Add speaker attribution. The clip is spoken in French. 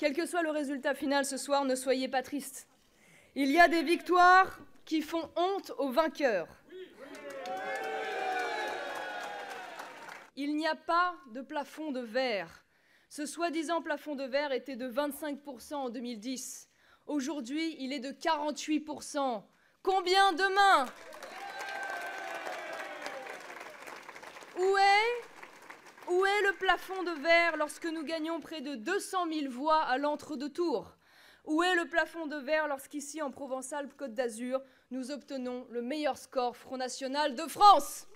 Speaker 1: Quel que soit le résultat final ce soir, ne soyez pas tristes. Il y a des victoires qui font honte aux vainqueurs. Il n'y a pas de plafond de verre. Ce soi-disant plafond de verre était de 25% en 2010. Aujourd'hui, il est de 48%. Combien demain le plafond de verre lorsque nous gagnons près de 200 000 voix à l'entre-deux-tours Où est le plafond de verre lorsqu'ici, en Provence-Alpes-Côte d'Azur, nous obtenons le meilleur score Front National de France